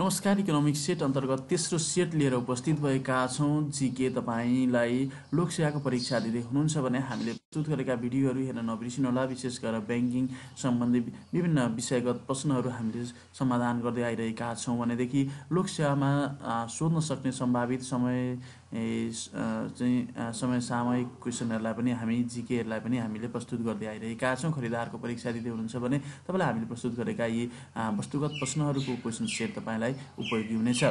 नमस्कार economic set अन्तर्गत तेस्रो सेट लिएर उपस्थित भएका छौँ जिके तपाईँलाई लोकसेवाको परीक्षा दिँदै हुनुहुन्छ भने हामीले प्रस्तुत गरेका भिडियोहरू हेर्न नबिर्सिनु होला विशेष गरेर ब्याङ्किङ सम्बन्धी विभिन्न विषयगत प्रश्नहरू हामीले समाधान गर्दै आइरहेका छौँ भनेदेखि लोकसेवामा सोध्न सक्ने सम्भावित समय चाहिँ समय सामयिक क्वेसनहरूलाई पनि हामी जिकेहरूलाई पनि हामीले प्रस्तुत गर्दै आइरहेका छौँ खरिदारको परीक्षा दिँदै हुनुहुन्छ भने तपाईँलाई हामीले प्रस्तुत गरेका यी वस्तुगत प्रश्नहरूको क्वेसन सेट तपाईँलाई उपयोगी हुनेछ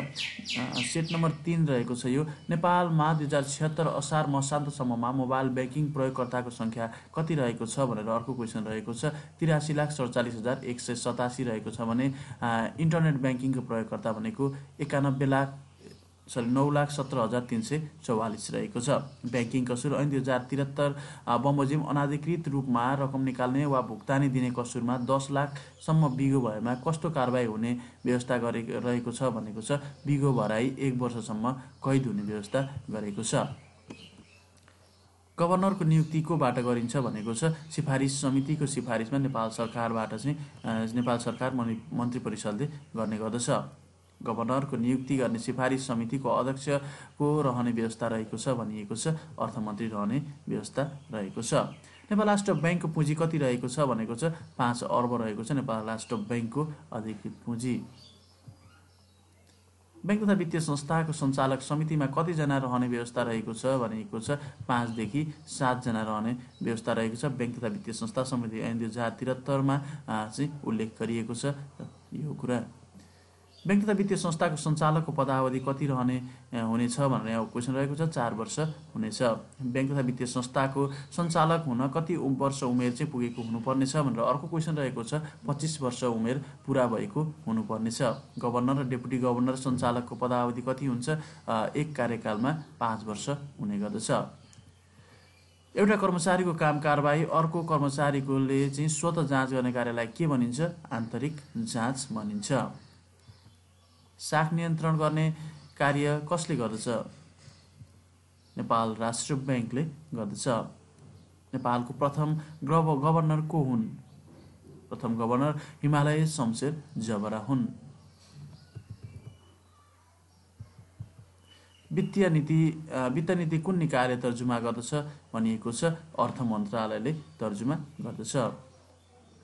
सेट नम्बर तिन रहेको छ यो नेपालमा दुई हजार छिहत्तर असार मसान्तसम्ममा मोबाइल ब्याङ्किङ प्रयोगकर्ताको सङ्ख्या कति रहेको छ भनेर अर्को क्वेसन रहेको छ तिरासी लाख सडचालिस हजार एक सय सतासी रहेको छ भने इन्टरनेट ब्याङ्किङको प्रयोगकर्ता भनेको एकानब्बे लाख सरी नौ लाख सत्र हजार तिन सय चौवालिस रहेको छ ब्याङ्किङ कसुर ऐन दुई हजार त्रिहत्तर बमोजिम अनाधिकृत रूपमा रकम निकाल्ने वा भुक्तानी दिने कसुरमा दस लाखसम्म बिगो भएमा कस्तो कारवाही हुने व्यवस्था गरे रहेको छ भनेको छ बिगो भराई एक वर्षसम्म कैद हुने व्यवस्था गरेको छ गभर्नरको नियुक्ति कोबाट गरिन्छ भनेको छ सिफारिस समितिको सिफारिसमा नेपाल सरकारबाट चाहिँ नेपाल सरकार मन्त्री परिषदले गर्ने गर्दछ गभर्नरको नियुक्ति गर्ने सिफारिस समितिको अध्यक्षको रहने व्यवस्था रहेको छ भनिएको छ अर्थमन्त्री रहने व्यवस्था रहेको छ नेपाल राष्ट्र ब्याङ्कको पुँजी कति रहेको छ भनेको छ पाँच अर्ब रहेको छ नेपाल राष्ट्र ब्याङ्कको अधिकृत पुँजी ब्याङ्क तथा वित्तीय संस्थाको सञ्चालक समितिमा कतिजना रहने व्यवस्था रहेको छ भनेको छ पाँचदेखि सातजना रहने व्यवस्था रहेको छ ब्याङ्क तथा वित्तीय संस्था समिति ऐन दुई हजार त्रिहत्तरमा चाहिँ उल्लेख गरिएको छ यो कुरा ब्याङ्क तथा वित्तीय संस्थाको सञ्चालकको पदावधि कति रहने हुनेछ भनेर यहाँ क्वेसन रहेको छ चार वर्ष हुनेछ ब्याङ्क तथा वित्तीय संस्थाको सञ्चालक हुन कति वर्ष उमेर चाहिँ पुगेको हुनुपर्नेछ भनेर अर्को क्वेसन रहेको छ पच्चिस वर्ष उमेर पुरा भएको हुनुपर्नेछ गभर्नर र डेपुटी गभर्नर सञ्चालकको पदावधि कति हुन्छ एक कार्यकालमा पाँच वर्ष हुने गर्दछ एउटा कर्मचारीको काम कारवाही अर्को कर्मचारीकोले चाहिँ स्वत जाँच गर्ने कार्यलाई के भनिन्छ आन्तरिक जाँच भनिन्छ साख नियन्त्रण गर्ने कार्य कसले गर्दछ नेपाल राष्ट्र ब्याङ्कले गर्दछ नेपालको प्रथम गभ गभर्नर को हुन् प्रथम गभर्नर हिमालय शमशेर जबरा हुन् वित्तीय नीति वित्त नीति कुन निकायले तर्जुमा गर्दछ भनिएको छ अर्थ मन्त्रालयले तर्जुमा गर्दछ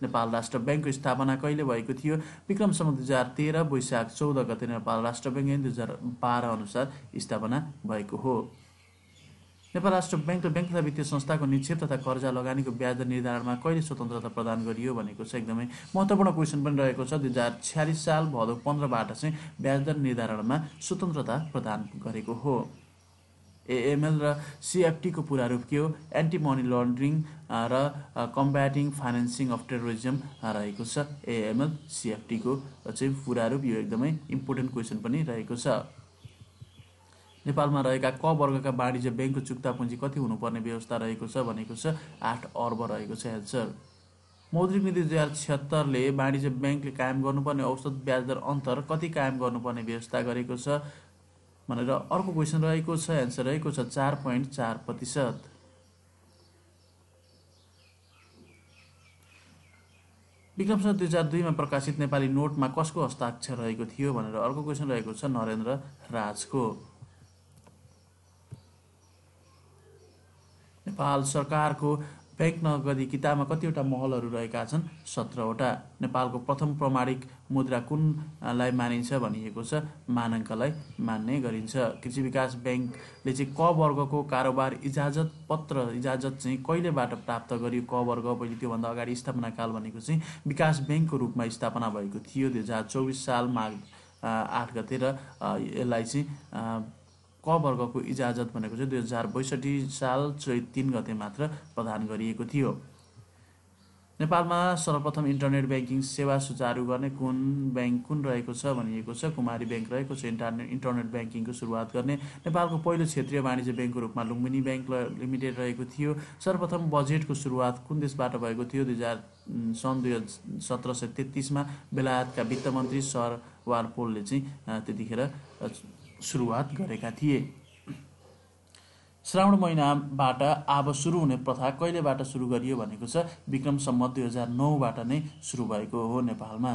नेपाल राष्ट्र ब्याङ्कको स्थापना कहिले भएको थियो विक्रमसम्म दुई हजार तेह्र वैशाख चौध गते नेपाल राष्ट्र ब्याङ्क दुई हजार बाह्र अनुसार स्थापना भएको हो नेपाल राष्ट्र ब्याङ्क र ब्याङ्क तथा वित्तीय संस्थाको निक्षेप तथा कर्जा लगानीको ब्याज दर निर्धारणमा कहिले स्वतन्त्रता प्रदान गरियो भनेको छ एकदमै महत्त्वपूर्ण क्वेसन पनि रहेको छ दुई हजार छ्यालिस साल भदौ पन्ध्रबाट चाहिँ ब्याज दर निर्धारणमा स्वतन्त्रता प्रदान गरेको हो एएमएल र सिएफटीको कुराहरू के हो एन्टी मनी लन्ड्रिङ र कम्ब्याटिङ फाइनेन्सिङ अफ टेरोरिजम रहेको छ एएमएल सिएफटीको चाहिँ पूरा रूप यो एकदमै इम्पोर्टेन्ट क्वेसन पनि रहेको छ नेपालमा रहेका क वर्गका वाणिज्य ब्याङ्कको चुक्ता पुँजी कति हुनुपर्ने व्यवस्था रहेको छ भनेको छ आठ अर्ब रहेको छ एन्सर मौद्रिक नीति दुई हजार छिहत्तरले वाणिज्य ब्याङ्कले कायम गर्नुपर्ने औसत ब्याजदर अन्तर कति कायम गर्नुपर्ने व्यवस्था गरेको छ भनेर अर्को क्वेसन रहेको छ एन्सर रहेको छ चार पोइन्ट चार प्रतिशत दुई हजार दुईमा प्रकाशित नेपाली नोटमा कसको हस्ताक्षर रहेको थियो भनेर अर्को क्वेसन रहेको छ नरेन्द्र राजको नेपाल सरकारको कहीँ नगरी किताबमा कतिवटा महलहरू रहेका छन् सत्रवटा नेपालको प्रथम प्रमाणिक मुद्रा कुनलाई मानिन्छ भनिएको छ मानाङ्कलाई मान्ने गरिन्छ कृषि विकास ब्याङ्कले चाहिँ क वर्गको कारोबार इजाजत पत्र इजाजत चाहिँ कहिलेबाट प्राप्त गरियो क वर्ग पहिले त्योभन्दा अगाडि स्थापना काल भनेको चाहिँ विकास ब्याङ्कको रूपमा स्थापना भएको थियो दुई हजार चौबिस साल माघ आठ गते र यसलाई चाहिँ क वर्गको इजाजत भनेको चाहिँ दुई हजार बैसठी साल चैत तिन गते मात्र प्रदान गरिएको थियो नेपालमा सर्वप्रथम इन्टरनेट ब्याङ्किङ सेवा सुचारू गर्ने कुन ब्याङ्क कुन रहेको छ भनिएको छ कुमारी ब्याङ्क रहेको छ इन्टरनेट इन्टरनेट ब्याङ्किङको सुरुवात गर्ने नेपालको पहिलो क्षेत्रीय वाणिज्य ब्याङ्कको रूपमा लुम्बिनी ब्याङ्क लिमिटेड रहेको थियो सर्वप्रथम बजेटको सुरुवात कुन देशबाट भएको थियो दुई हजार सन् दुई हजार सत्र सय तेत्तिसमा बेलायतका वित्त मन्त्री सर वार चाहिँ त्यतिखेर सुरुवात गरेका थिए श्रावण महिनाबाट अब सुरु हुने प्रथा कहिलेबाट सुरु गरियो भनेको छ विक्रम सम्म दुई हजार नौबाट नै सुरु भएको हो नेपालमा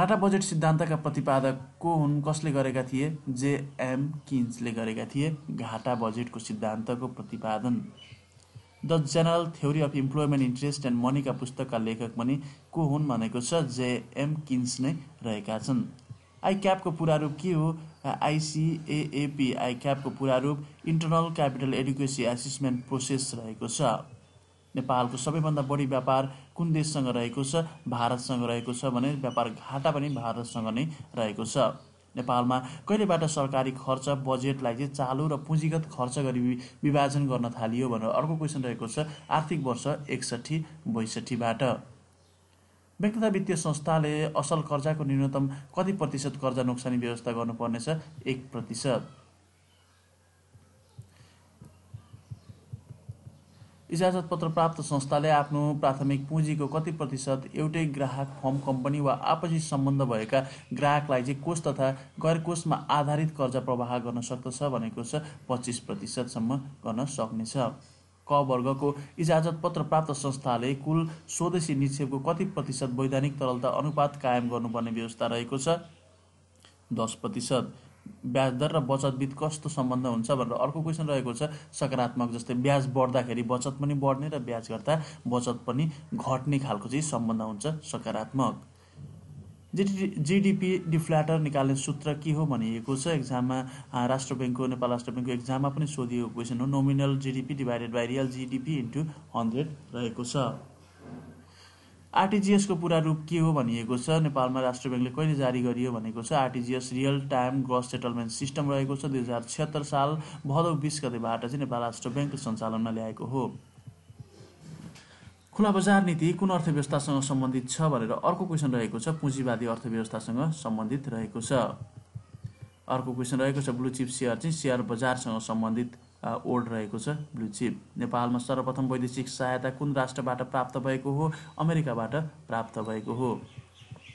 घाटा बजेट सिद्धान्तका प्रतिपादक को हुन् कसले गरेका थिए जे एम किन्सले गरेका थिए घाटा बजेटको सिद्धान्तको प्रतिपादन the general theory of employment interest and मनीका पुस्तकका लेखक पनि को हुन् भनेको छ एम किन्स नै रहेका छन् आई क्यापको पुरा रूप के हो आइसिएएपी आई क्यापको पुरा रूप internal capital adequacy assessment process रहेको छ नेपालको सबैभन्दा बढी व्यापार कुन देशसँग रहेको छ भारतसँग रहेको छ भने व्यापार घाटा पनि भारतसँग नै रहेको छ नेपालमा कहिलेबाट सरकारी खर्च बजेटलाई चाहिँ चालु र पुँजीगत खर्च गरी विभाजन गर्न थालियो भनेर अर्को क्वेसन रहेको छ आर्थिक वर्ष एकसठी बैसठीबाट व्यक्ति तथा वित्तीय संस्थाले असल कर्जाको न्यूनतम कति प्रतिशत कर्जा नोक्सानी व्यवस्था गर्नुपर्नेछ एक प्रतिशत इजाजत पत्र प्राप्त संस्थाले आफ्नो प्राथमिक पुँजीको कति प्रतिशत एउटै ग्राहक फर्म कम्पनी वा आपसी सम्बन्ध भएका ग्राहकलाई चाहिँ कोष तथा गैर कोषमा आधारित कर्जा प्रवाह गर्न सक्दछ भनेको छ पच्चिस प्रतिशतसम्म गर्न सक्नेछ क वर्गको इजाजत पत्र प्राप्त संस्थाले कुल स्वदेशी निक्षेपको कति प्रतिशत वैधानिक तरलता अनुपात कायम गर्नुपर्ने व्यवस्था रहेको छ दस प्रतिशत ब्याज दर र बिच कस्तो सम्बन्ध हुन्छ भनेर अर्को क्वेसन रहेको छ सकारात्मक जस्तै ब्याज बढ्दाखेरि बचत पनि बढ्ने र ब्याज गर्दा बचत पनि घट्ने खालको चाहिँ सम्बन्ध हुन्छ सकारात्मक जिडी जिडिपी डिफ्ल्याटर निकाल्ने सूत्र के हो भनिएको छ एक्जाममा राष्ट्र ब्याङ्कको नेपाल राष्ट्र ब्याङ्कको एक्जाममा पनि सोधिएको क्वेसन हो nominal GDP divided by real GDP into hundred रहेको छ आरटिजिएसको पुरा रूप के हो भनिएको छ नेपालमा राष्ट्र ब्याङ्कले कहिले जारी गरियो भनेको छ RTGS real time gross settlement system रहेको छ दुई हजार छिहत्तर साल भदौ बिस गतेबाट चाहिँ नेपाल राष्ट्र ब्याङ्क सञ्चालनमा ल्याएको हो खुला बजार नीति कुन अर्थव्यवस्थासँग सम्बन्धित छ भनेर अर्को क्वेसन रहेको छ पुँजीवादी अर्थव्यवस्थासँग सम्बन्धित रहेको छ अर्को क्वेसन रहेको छ ब्लु चिप सेयर चाहिँ सेयर बजारसँग सम्बन्धित ओल्ड रहेको छ ब्लु चिप नेपालमा सर्वप्रथम वैदेशिक सहायता कुन राष्ट्रबाट प्राप्त भएको हो अमेरिकाबाट प्राप्त भएको हो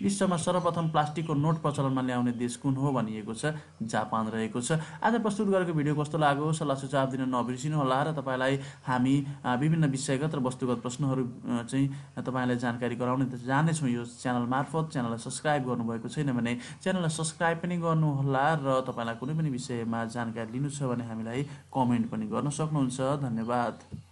विश्वमा सर्वप्रथम प्लास्टिकको नोट प्रचलनमा ल्याउने देश कुन हो भनिएको छ जापान रहेको छ आज प्रस्तुत गरेको भिडियो कस्तो लाग्यो सल्लाह सुझाव दिन नबिर्सिनु होला र तपाईँलाई हामी विभिन्न विषयगत र वस्तुगत प्रश्नहरू चाहिँ तपाईँलाई जानकारी गराउने जानेछौँ यो च्यानल मार्फत च्यानललाई सब्सक्राइब गर्नुभएको छैन भने च्यानललाई सब्सक्राइब पनि गर्नुहोला र तपाईँलाई कुनै पनि विषयमा जानकारी लिनु छ भने हामीलाई कमेन्ट पनि गर्न सक्नुहुन्छ धन्यवाद